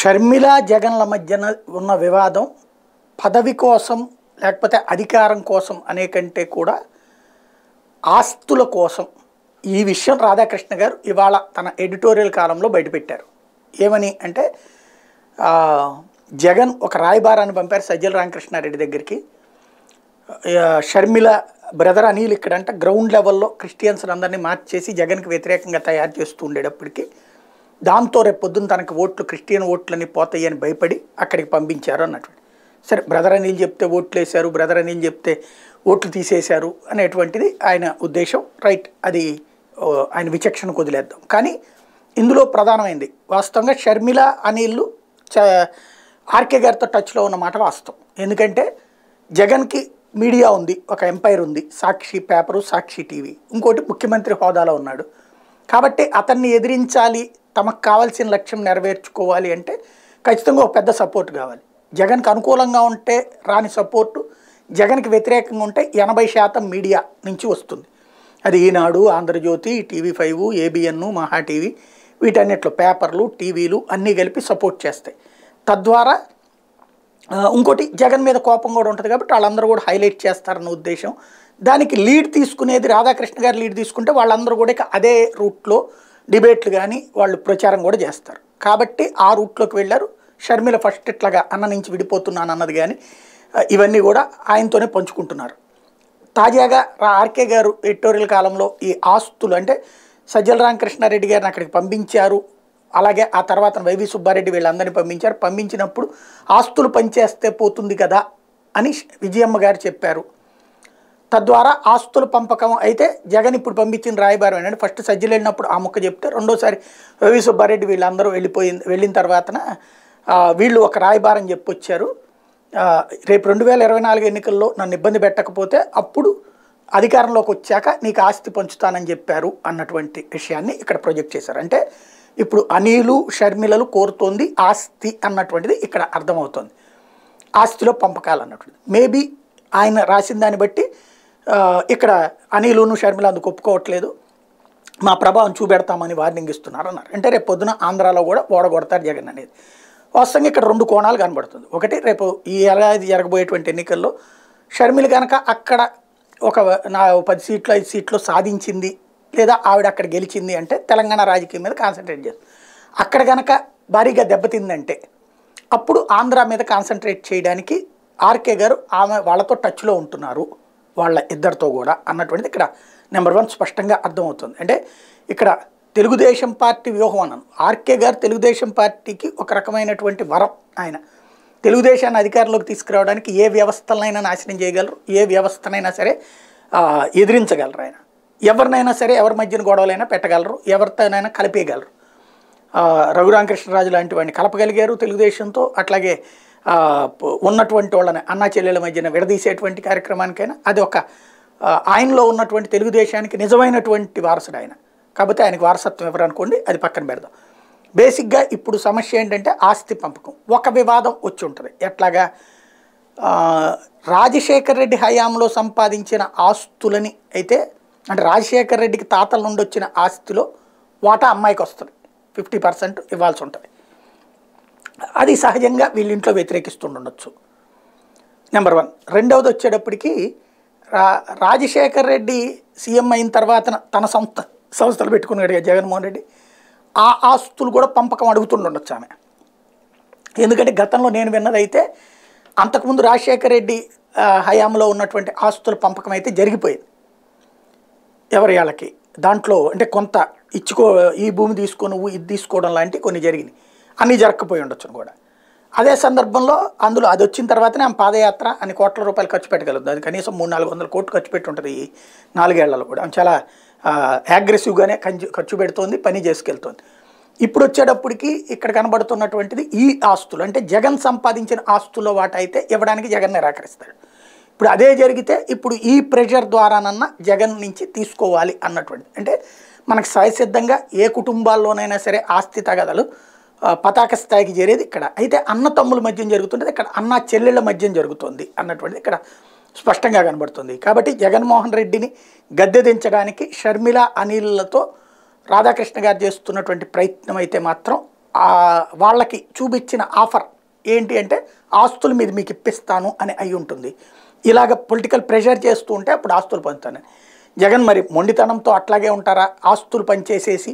షర్మిల జగన్ల మధ్యన ఉన్న వివాదం పదవి కోసం లేకపోతే అధికారం కోసం అనే కంటే కూడా ఆస్తుల కోసం ఈ విషయం రాధాకృష్ణ గారు ఇవాళ తన ఎడిటోరియల్ కాలంలో బయటపెట్టారు ఏమని అంటే జగన్ ఒక రాయబారాన్ని పంపారు సజ్జల రామకృష్ణారెడ్డి దగ్గరికి షర్మిల బ్రదర్ అనిల్ ఇక్కడంట గ్రౌండ్ లెవెల్లో క్రిస్టియన్స్ అందరినీ మార్చేసి జగన్కి వ్యతిరేకంగా తయారు చేస్తూ ఉండేటప్పటికీ దాంతో రేపు పొద్దున్న తనకి ఓట్లు క్రిస్టియన్ ఓట్లని పోతాయి అని భయపడి అక్కడికి పంపించారు అన్నటువంటి సరే బ్రదర్ అనిల్ చెప్తే ఓట్లు వేశారు బ్రదర్ అనిల్ చెప్తే ఓట్లు తీసేశారు అనేటువంటిది ఆయన ఉద్దేశం రైట్ అది ఆయన విచక్షణకు వదిలేద్దాం కానీ ఇందులో ప్రధానమైంది వాస్తవంగా షర్మిల అనిల్లు చ ఆర్కే గారితో టచ్లో ఉన్నమాట వాస్తవం ఎందుకంటే జగన్కి మీడియా ఉంది ఒక ఎంపైర్ ఉంది సాక్షి పేపరు సాక్షి టీవీ ఇంకోటి ముఖ్యమంత్రి హోదాలో ఉన్నాడు కాబట్టి అతన్ని ఎదిరించాలి తమకు కావాల్సిన లక్ష్యం నెరవేర్చుకోవాలి అంటే ఖచ్చితంగా ఒక పెద్ద సపోర్ట్ కావాలి జగన్కి అనుకూలంగా ఉంటే రాని సపోర్టు జగన్కి వ్యతిరేకంగా ఉంటే ఎనభై శాతం మీడియా నుంచి వస్తుంది అది ఈనాడు ఆంధ్రజ్యోతి టీవీ ఫైవ్ ఏబిఎన్ను మహా టీవీ వీటన్నిట్లో పేపర్లు టీవీలు అన్నీ కలిపి సపోర్ట్ చేస్తాయి తద్వారా ఇంకోటి జగన్ మీద కోపం కూడా ఉంటుంది కాబట్టి వాళ్ళందరూ కూడా హైలైట్ చేస్తారన్న ఉద్దేశం దానికి లీడ్ తీసుకునేది రాధాకృష్ణ గారు లీడ్ తీసుకుంటే వాళ్ళందరూ కూడా అదే రూట్లో డిబేట్లు కానీ వాళ్ళు ప్రచారం కూడా చేస్తారు కాబట్టి ఆ రూట్లోకి వెళ్ళారు షర్మిల ఫస్ట్ ఇట్లాగా అన్న నుంచి విడిపోతున్నాను అన్నది కానీ ఇవన్నీ కూడా ఆయనతోనే పంచుకుంటున్నారు తాజాగా ఆర్కే గారు ఎడిటోరియల్ కాలంలో ఈ ఆస్తులు అంటే సజ్జల రామకృష్ణారెడ్డి గారిని అక్కడికి పంపించారు అలాగే ఆ తర్వాత వైవి సుబ్బారెడ్డి వీళ్ళందరినీ పంపించారు పంపించినప్పుడు ఆస్తులు పనిచేస్తే పోతుంది కదా అని విజయమ్మ గారు చెప్పారు తద్వారా ఆస్తుల పంపకం అయితే జగన్ ఇప్పుడు పంపించిన రాయబారం ఏంటంటే ఫస్ట్ సజ్జలు వెళ్ళినప్పుడు ఆ ముక్క చెప్తే రెండోసారి రవి సుబ్బారెడ్డి వీళ్ళందరూ వెళ్ళిపోయింది వెళ్ళిన తర్వాతన వీళ్ళు ఒక రాయబారం చెప్పొచ్చారు రేపు రెండు వేల ఇరవై నాలుగు ఎన్నికల్లో నన్ను ఇబ్బంది పెట్టకపోతే అప్పుడు అధికారంలోకి వచ్చాక నీకు ఆస్తి పంచుతానని చెప్పారు అన్నటువంటి విషయాన్ని ఇక్కడ ప్రొజెక్ట్ చేశారు అంటే ఇప్పుడు అనిలు షర్మిలలు కోరుతోంది ఆస్తి అన్నటువంటిది ఇక్కడ అర్థమవుతుంది ఆస్తిలో పంపకాలు అన్నటువంటిది మేబీ ఆయన రాసిన దాన్ని బట్టి ఇక్కడ అనిలును షర్మిల అందుకు ఒప్పుకోవట్లేదు మా ప్రభావం చూపెడతామని వార్నింగ్ ఇస్తున్నారు అన్నారు అంటే రేపు పొద్దున ఆంధ్రాలో కూడా ఓడగొడతారు జగన్ అనేది వాస్తవంగా ఇక్కడ రెండు కోణాలు కనబడుతుంది ఒకటి రేపు ఈ ఏడాది జరగబోయేటువంటి ఎన్నికల్లో షర్మిల కనుక అక్కడ ఒక నా పది సీట్లు ఐదు సీట్లు సాధించింది లేదా ఆవిడ అక్కడ గెలిచింది అంటే తెలంగాణ రాజకీయం మీద కాన్సన్ట్రేట్ చేస్తుంది అక్కడ కనుక భారీగా దెబ్బతిందంటే అప్పుడు ఆంధ్ర మీద కాన్సన్ట్రేట్ చేయడానికి ఆర్కే గారు ఆమె వాళ్ళతో టచ్లో ఉంటున్నారు వాళ్ళ ఇద్దరితో కూడా అన్నటువంటిది ఇక్కడ నెంబర్ వన్ స్పష్టంగా అర్థమవుతుంది అంటే ఇక్కడ తెలుగుదేశం పార్టీ వ్యూహం అన్నాను ఆర్కే గారు తెలుగుదేశం పార్టీకి ఒక రకమైనటువంటి వరం ఆయన తెలుగుదేశాన్ని అధికారంలోకి తీసుకురావడానికి ఏ వ్యవస్థలనైనా నాశనం చేయగలరు ఏ వ్యవస్థనైనా సరే ఎదిరించగలరు ఆయన ఎవరినైనా సరే ఎవరి మధ్యన గొడవలైనా పెట్టగలరు ఎవరితోనైనా కలిపేయగలరు రఘురామకృష్ణరాజు లాంటి వాడిని కలపగలిగారు తెలుగుదేశంతో అట్లాగే ఉన్నటువంటి వాళ్ళని అన్నా చెల్లెల మధ్యన విడదీసేటువంటి కార్యక్రమానికైనా అది ఒక ఆయనలో ఉన్నటువంటి తెలుగుదేశానికి నిజమైనటువంటి వారసుడు ఆయన కాకపోతే ఆయనకు వారసత్వం ఎవరనుకోండి అది పక్కన పెడదాం బేసిక్గా ఇప్పుడు సమస్య ఏంటంటే ఆస్తి పంపకం ఒక వివాదం వచ్చి ఉంటుంది ఎట్లాగా రాజశేఖర్ రెడ్డి హయాంలో సంపాదించిన ఆస్తులని అయితే అంటే రాజశేఖర్ రెడ్డికి తాతల నుండి వచ్చిన ఆస్తిలో వాటా అమ్మాయికి వస్తుంది ఫిఫ్టీ పర్సెంట్ ఇవ్వాల్సి ఉంటుంది అది సహజంగా వీళ్ళింట్లో వ్యతిరేకిస్తుండొచ్చు నెంబర్ వన్ రెండవది వచ్చేటప్పటికి రా రాజశేఖర్ రెడ్డి సీఎం అయిన తర్వాత తన సంస్థ సంస్థలు పెట్టుకున్నాడు జగన్మోహన్ రెడ్డి ఆ ఆస్తులు కూడా పంపకం అడుగుతుండొచ్చు ఆమె ఎందుకంటే గతంలో నేను విన్నదైతే అంతకుముందు రాజశేఖర్ రెడ్డి హయాంలో ఉన్నటువంటి ఆస్తుల పంపకం అయితే జరిగిపోయింది ఎవరి వాళ్ళకి దాంట్లో అంటే కొంత ఇచ్చుకో ఈ భూమి తీసుకొని ఇది తీసుకోవడం లాంటివి కొన్ని జరిగినాయి అన్నీ జరగకపోయి ఉండొచ్చు కూడా అదే సందర్భంలో అందులో అది వచ్చిన తర్వాతనే ఆమె పాదయాత్ర అని కోట్ల రూపాయలు ఖర్చు పెట్టగలుగుతుంది అది కనీసం మూడు నాలుగు వందల కోట్లు ఖర్చు పెట్టి ఉంటుంది ఈ నాలుగేళ్లలో కూడా ఆమె చాలా అగ్రెసివ్గానే ఖర్చు పెడుతోంది పని చేసుకెళ్తోంది ఇప్పుడు వచ్చేటప్పటికి ఇక్కడ కనబడుతున్నటువంటిది ఈ ఆస్తులు అంటే జగన్ సంపాదించిన ఆస్తుల్లో వాటైతే ఇవ్వడానికి జగన్ నిరాకరిస్తాడు ఇప్పుడు అదే జరిగితే ఇప్పుడు ఈ ప్రెషర్ ద్వారానన్నా జగన్ నుంచి తీసుకోవాలి అన్నటువంటిది అంటే మనకు సాయసిద్ధంగా ఏ కుటుంబాల్లోనైనా సరే ఆస్తి తగదలు పతాక స్థాయికి చేరేది ఇక్కడ అయితే అన్న తమ్ముల మధ్యం జరుగుతుంటుంది ఇక్కడ అన్న చెల్లెళ్ళ మధ్యం జరుగుతుంది అన్నటువంటిది ఇక్కడ స్పష్టంగా కనబడుతుంది కాబట్టి జగన్మోహన్ రెడ్డిని గద్దె దించడానికి షర్మిల అనిల్లతో రాధాకృష్ణ గారు చేస్తున్నటువంటి ప్రయత్నం అయితే మాత్రం వాళ్ళకి చూపించిన ఆఫర్ ఏంటి అంటే ఆస్తుల మీద మీకు ఇప్పిస్తాను అని అయి ఉంటుంది ఇలాగ పొలిటికల్ ప్రెషర్ చేస్తూ ఉంటే అప్పుడు ఆస్తులు పొందుతానని జగన్ మరి మొండితనంతో అట్లాగే ఉంటారా ఆస్తులు పనిచేసేసి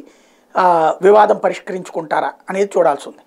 వివాదం పరిష్కరించుకుంటారా అనేది చూడాల్సి ఉంది